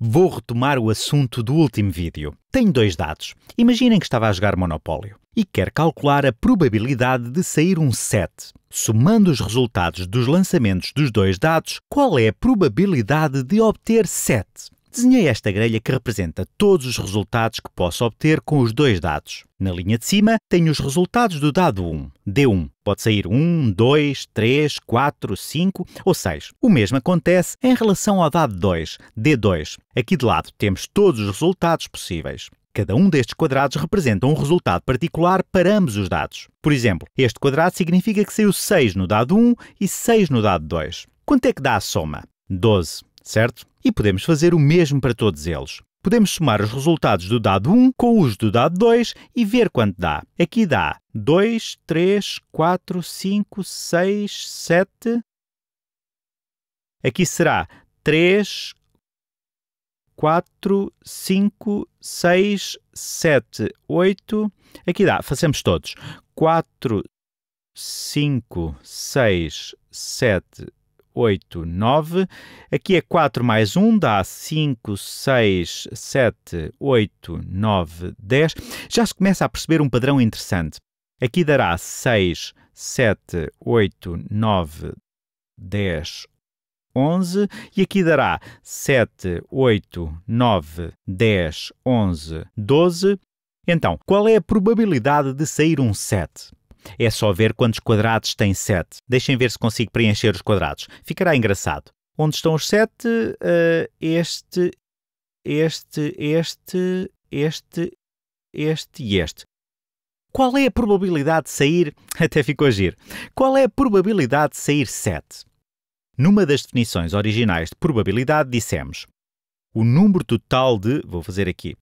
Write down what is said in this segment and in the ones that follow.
Vou retomar o assunto do último vídeo. Tenho dois dados. Imaginem que estava a jogar Monopólio e quer calcular a probabilidade de sair um 7. Somando os resultados dos lançamentos dos dois dados, qual é a probabilidade de obter 7? Desenhei esta grelha que representa todos os resultados que posso obter com os dois dados. Na linha de cima tenho os resultados do dado 1, D1. Pode sair 1, 2, 3, 4, 5 ou 6. O mesmo acontece em relação ao dado 2, D2. Aqui de lado temos todos os resultados possíveis. Cada um destes quadrados representa um resultado particular para ambos os dados. Por exemplo, este quadrado significa que saiu 6 no dado 1 e 6 no dado 2. Quanto é que dá a soma? 12, certo? e podemos fazer o mesmo para todos eles. Podemos somar os resultados do dado 1 com os do dado 2 e ver quanto dá. Aqui dá 2, 3, 4, 5, 6, 7. Aqui será 3, 4, 5, 6, 7, 8. Aqui dá, fazemos todos. 4, 5, 6, 7, 8. 8, 9. Aqui é 4 mais 1, dá 5, 6, 7, 8, 9, 10. Já se começa a perceber um padrão interessante. Aqui dará 6, 7, 8, 9, 10, 11. E aqui dará 7, 8, 9, 10, 11, 12. Então, qual é a probabilidade de sair um 7? É só ver quantos quadrados tem 7. Deixem ver se consigo preencher os quadrados. Ficará engraçado. Onde estão os 7? Uh, eh, este, este, este, este, este e este. Qual é a probabilidade de sair? Até ficou a agir. Qual é a probabilidade de sair 7? Numa das definições originais de probabilidade dissemos o número total de, vou fazer aqui,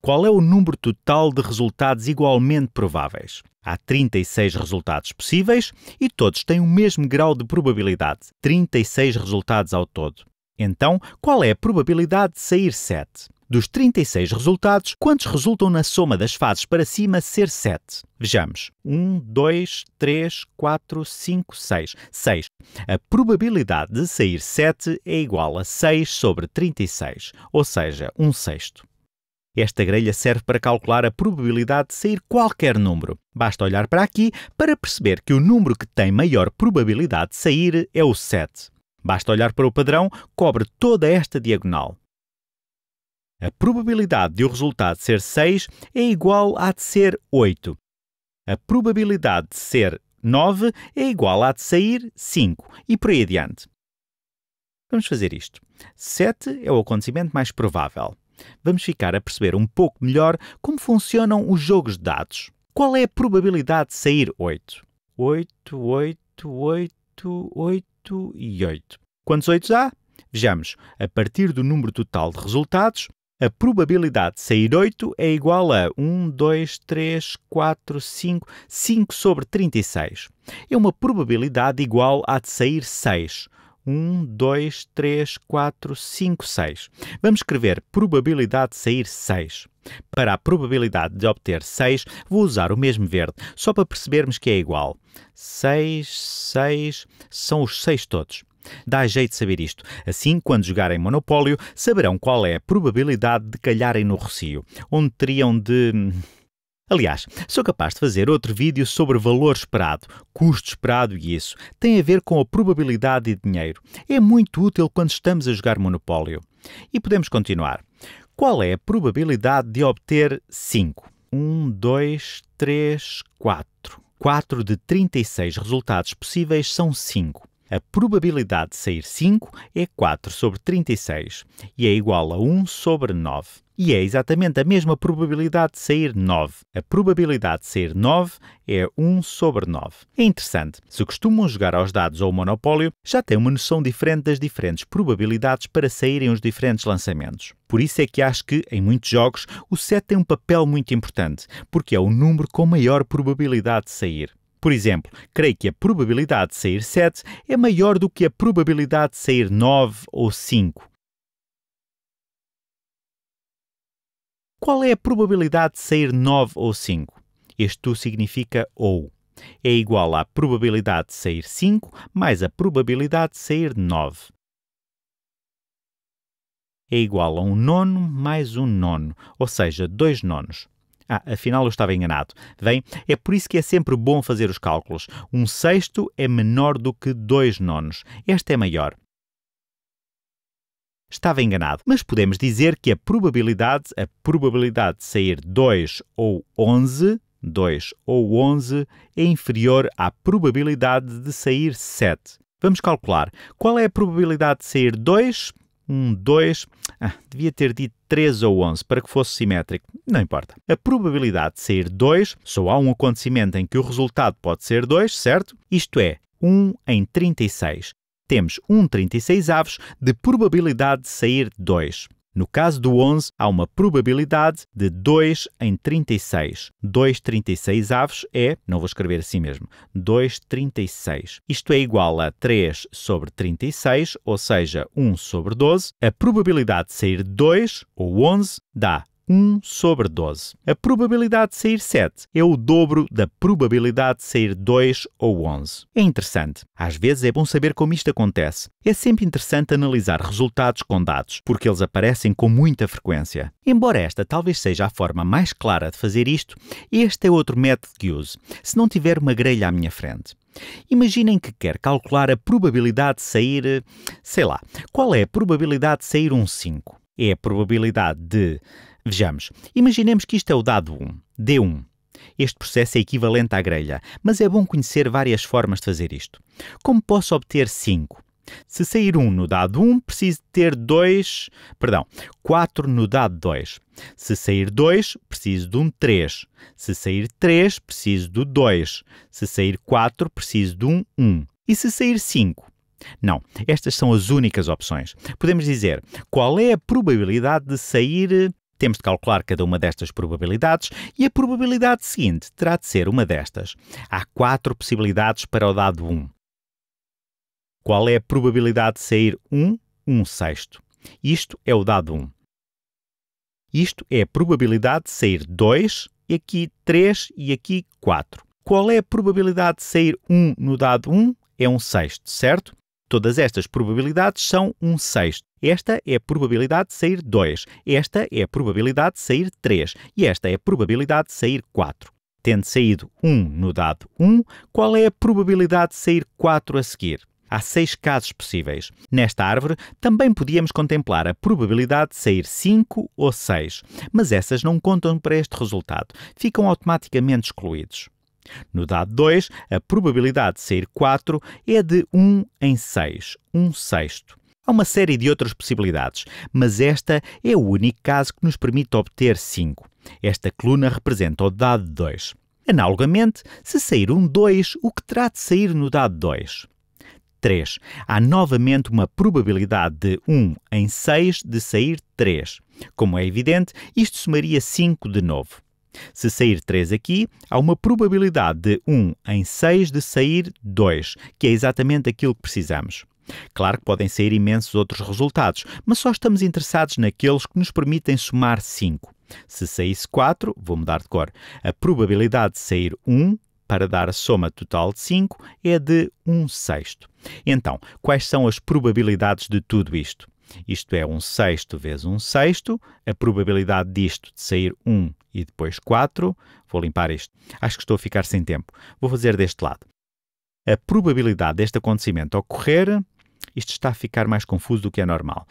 qual é o número total de resultados igualmente prováveis? Há 36 resultados possíveis e todos têm o mesmo grau de probabilidade, 36 resultados ao todo. Então, qual é a probabilidade de sair 7? Dos 36 resultados, quantos resultam na soma das fases para cima ser 7? Vejamos. 1, 2, 3, 4, 5, 6. 6. A probabilidade de sair 7 é igual a 6 sobre 36, ou seja, 1 sexto. Esta grelha serve para calcular a probabilidade de sair qualquer número. Basta olhar para aqui para perceber que o número que tem maior probabilidade de sair é o 7. Basta olhar para o padrão, cobre toda esta diagonal. A probabilidade de o resultado ser 6 é igual à de ser 8. A probabilidade de ser 9 é igual à de sair 5 e por aí adiante. Vamos fazer isto. 7 é o acontecimento mais provável vamos ficar a perceber um pouco melhor como funcionam os jogos de dados. Qual é a probabilidade de sair 8? 8, 8, 8, 8 e 8. Quantos 8 há? Vejamos, a partir do número total de resultados, a probabilidade de sair 8 é igual a 1, 2, 3, 4, 5, 5 sobre 36. É uma probabilidade igual à de sair 6. 1, 2, 3, 4, 5, 6. Vamos escrever probabilidade de sair 6. Para a probabilidade de obter 6, vou usar o mesmo verde, só para percebermos que é igual. 6, 6, são os 6 todos. Dá jeito de saber isto. Assim, quando jogarem Monopólio, saberão qual é a probabilidade de calharem no Rocio, onde teriam de hum, Aliás, sou capaz de fazer outro vídeo sobre valor esperado, custo esperado e isso. Tem a ver com a probabilidade de dinheiro. É muito útil quando estamos a jogar Monopólio. E podemos continuar. Qual é a probabilidade de obter 5? 1, 2, 3, 4. 4 de 36 resultados possíveis são 5. A probabilidade de sair 5 é 4 sobre 36 e é igual a 1 sobre 9 e é exatamente a mesma probabilidade de sair 9. A probabilidade de sair 9 é 1 sobre 9. É interessante. Se costumam jogar aos dados ou ao monopólio, já têm uma noção diferente das diferentes probabilidades para saírem os diferentes lançamentos. Por isso é que acho que, em muitos jogos, o 7 tem um papel muito importante, porque é o número com maior probabilidade de sair. Por exemplo, creio que a probabilidade de sair 7 é maior do que a probabilidade de sair 9 ou 5. Qual é a probabilidade de sair 9 ou 5? Este tu significa ou. É igual à probabilidade de sair 5 mais a probabilidade de sair 9 é igual a um nono mais um nono, ou seja, dois nonos. Ah, afinal eu estava enganado. Vem, é por isso que é sempre bom fazer os cálculos. Um sexto é menor do que dois nonos. Este é maior estava enganado, mas podemos dizer que a probabilidade, a probabilidade de sair 2 ou 11, 2 ou 11 é inferior à probabilidade de sair 7. Vamos calcular. Qual é a probabilidade de sair 2? 1, 2. Ah, devia ter dito 3 ou 11 para que fosse simétrico. Não importa. A probabilidade de sair 2, só há um acontecimento em que o resultado pode ser 2, certo? Isto é, 1 em 36 temos 1,36 um avos de probabilidade de sair 2. No caso do 11, há uma probabilidade de 2 em 36. 2,36 36 avos é, não vou escrever assim mesmo, 2,36. Isto é igual a 3 sobre 36, ou seja, 1 sobre 12. A probabilidade de sair 2, ou 11, dá 1 sobre 12. A probabilidade de sair 7 é o dobro da probabilidade de sair 2 ou 11. É interessante. Às vezes é bom saber como isto acontece. É sempre interessante analisar resultados com dados, porque eles aparecem com muita frequência. Embora esta talvez seja a forma mais clara de fazer isto, este é outro método que uso, se não tiver uma grelha à minha frente. Imaginem que quer calcular a probabilidade de sair, eh, sei lá, qual é a probabilidade de sair um 5? É a probabilidade de Vejamos. Imaginemos que isto é o dado 1, D1. Este processo é equivalente à grelha, mas é bom conhecer várias formas de fazer isto. Como posso obter 5? Se sair 1 no dado 1, preciso ter 2, perdão, 4 no dado 2. Se sair 2, preciso de um 3. Se sair 3, preciso do 2. Se sair 4, preciso de um 1. E se sair 5? Não, estas são as únicas opções. Podemos dizer qual é a probabilidade de sair temos de calcular cada uma destas probabilidades e a probabilidade seguinte terá de ser uma destas. Há quatro possibilidades para o dado 1. Qual é a probabilidade de sair 1? 1 sexto. Isto é o dado 1. Isto é a probabilidade de sair 2, e aqui 3 e aqui 4. Qual é a probabilidade de sair 1 no dado 1? É 1 sexto, certo? Todas estas probabilidades são 1 sexto. Esta é a probabilidade de sair 2, esta é a probabilidade de sair 3 e esta é a probabilidade de sair 4. Tendo saído 1 no dado 1, qual é a probabilidade de sair 4 a seguir? Há 6 casos possíveis. Nesta árvore, também podíamos contemplar a probabilidade de sair 5 ou 6, mas essas não contam para este resultado, ficam automaticamente excluídos. No dado 2, a probabilidade de sair 4 é de 1 em 6, 1 sexto. Há uma série de outras possibilidades, mas esta é o único caso que nos permite obter 5. Esta coluna representa o dado 2. Analogamente, se sair um 2, o que terá de sair no dado 2? 3. Há novamente uma probabilidade de 1 em 6 de sair 3. Como é evidente, isto somaria 5 de novo. Se sair 3 aqui, há uma probabilidade de 1 em 6 de sair 2, que é exatamente aquilo que precisamos. Claro que podem sair imensos outros resultados, mas só estamos interessados naqueles que nos permitem somar 5. Se saísse 4, vou mudar de cor, a probabilidade de sair 1 para dar a soma total de 5 é de 1 sexto. Então, quais são as probabilidades de tudo isto? Isto é 1 sexto vezes 1 sexto, a probabilidade disto de sair 1 e depois 4. Vou limpar isto. Acho que estou a ficar sem tempo. Vou fazer deste lado. A probabilidade deste acontecimento ocorrer isto está a ficar mais confuso do que é normal.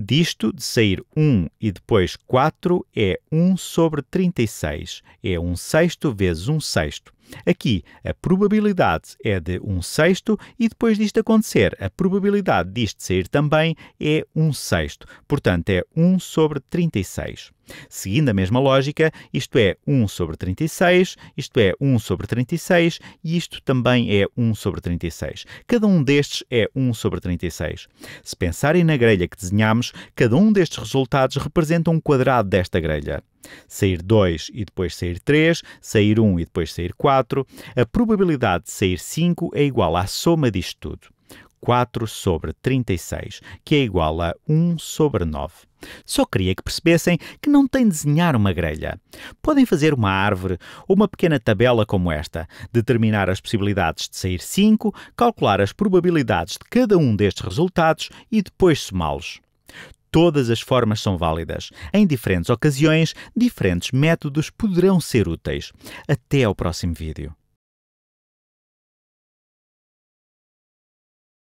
Disto, de sair 1 e depois 4 é 1 sobre 36, é 1 sexto vezes 1 sexto. Aqui, a probabilidade é de 1 sexto e depois disto acontecer, a probabilidade disto sair também é 1 sexto, portanto é 1 sobre 36. Seguindo a mesma lógica, isto é 1 sobre 36, isto é 1 sobre 36 e isto também é 1 sobre 36. Cada um destes é 1 sobre 36. Se pensarem na grelha que desenhamos, cada um destes resultados representa um quadrado desta grelha. Sair 2 e depois sair 3, sair 1 um e depois sair 4, a probabilidade de sair 5 é igual à soma disto tudo. 4 sobre 36, que é igual a 1 sobre 9. Só queria que percebessem que não tem de desenhar uma grelha. Podem fazer uma árvore ou uma pequena tabela como esta, determinar as possibilidades de sair 5, calcular as probabilidades de cada um destes resultados e depois somá-los. Todas as formas são válidas. Em diferentes ocasiões, diferentes métodos poderão ser úteis. Até ao próximo vídeo.